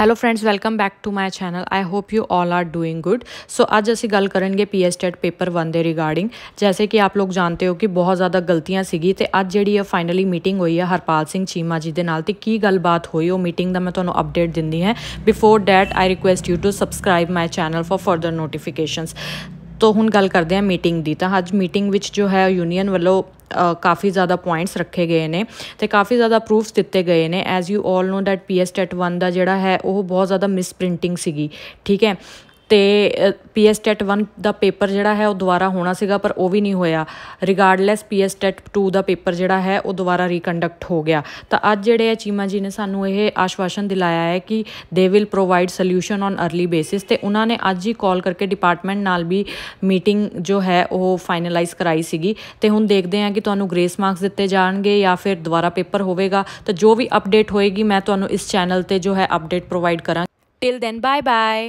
hello friends welcome back to my channel I hope you all are doing good so ਅੱਜ ਅਸੀਂ ਗੱਲ ਕਰਨਗੇ PS TET paper 1 ਦੇ regarding ਜੈਸੇ ਕਿ ਆਪ ਲੋਕ ਜਾਣਦੇ ਹੋ ਕਿ ਬਹੁਤ ਜ਼ਿਆਦਾ ਗਲਤੀਆਂ ਸੀਗੀ ਤੇ ਅੱਜ ਜਿਹੜੀ ਹੈ ਫਾਈਨਲੀ ਮੀਟਿੰਗ ਹੋਈ ਹੈ ਹਰਪਾਲ ਸਿੰਘ ਚੀਮਾ ਜੀ ਦੇ ਨਾਲ ਤੇ ਕੀ ਗੱਲਬਾਤ ਹੋਈ ਉਹ ਮੀਟਿੰਗ ਦਾ ਮੈਂ ਤੁਹਾਨੂੰ ਅਪਡੇਟ ਦਿੰਦੀ ਹਾਂ before that I request you to subscribe my channel for further notifications ਤੋ ਹੁਣ ਗੱਲ ਕਰਦੇ ਹਾਂ ਮੀਟਿੰਗ ਦੀ ਤਾਂ ਅੱਜ ਮੀਟਿੰਗ ਵਿੱਚ ਜੋ ਹੈ ਯੂਨੀਅਨ ਵੱਲੋਂ ਕਾਫੀ ਜ਼ਿਆਦਾ ਪੁਆਇੰਟਸ ਰੱਖੇ ਗਏ ਨੇ ਤੇ ਕਾਫੀ ਜ਼ਿਆਦਾ ਪ੍ਰੂਫਸ ਦਿੱਤੇ ਗਏ ਨੇ as you all know that PS TET 1 ਦਾ ਜਿਹੜਾ ਹੈ ਉਹ ਬਹੁਤ ਜ਼ਿਆਦਾ ਮਿਸਪ੍ਰਿੰਟਿੰਗ ਸੀਗੀ ਠੀਕ ਹੈ ਤੇ ਪੀਐਸ ਟੈਟ 1 ਦਾ ਪੇਪਰ ਜਿਹੜਾ ਹੈ ਉਹ ਦੁਬਾਰਾ ਹੋਣਾ ਸੀਗਾ ਪਰ ਉਹ ਵੀ ਨਹੀਂ ਹੋਇਆ ਰਿਗਾਰਡਲੈਸ ਪੀਐਸ ਟੈਟ 2 ਦਾ ਪੇਪਰ ਜਿਹੜਾ ਹੈ ਉਹ ਦੁਬਾਰਾ ਰੀਕੰਡਕਟ ਹੋ ਗਿਆ ਤਾਂ ਅੱਜ ਜਿਹੜੇ ਆ ਚੀਮਾ ਜੀ ਨੇ ਸਾਨੂੰ ਇਹ ਆਸ਼ਵਾਸਨ ਦਿਲਾਇਆ ਹੈ ਕਿ they will provide solution on early basis ਤੇ ਉਹਨਾਂ ਨੇ ਅੱਜ ਹੀ ਕਾਲ ਕਰਕੇ ਡਿਪਾਰਟਮੈਂਟ ਨਾਲ ਵੀ ਮੀਟਿੰਗ ਜੋ ਹੈ ਉਹ ਫਾਈਨਲਾਈਜ਼ ਕਰਾਈ ਸੀਗੀ ਤੇ ਹੁਣ ਦੇਖਦੇ ਹਾਂ ਕਿ ਤੁਹਾਨੂੰ ਗ੍ਰੇਸ ਮਾਰਕਸ ਦਿੱਤੇ ਜਾਣਗੇ ਜਾਂ ਫਿਰ ਦੁਬਾਰਾ ਪੇਪਰ ਹੋਵੇਗਾ ਤਾਂ ਜੋ ਵੀ ਅਪਡੇਟ ਹੋਏਗੀ ਮੈਂ ਤੁਹਾਨੂੰ ਇਸ ਚੈਨਲ ਤੇ ਜੋ ਹੈ ਅਪਡੇਟ ਪ੍ਰੋਵਾਈਡ ਕਰਾਂਗੀ ਟਿਲ ਦੈਨ ਬਾਏ ਬਾਏ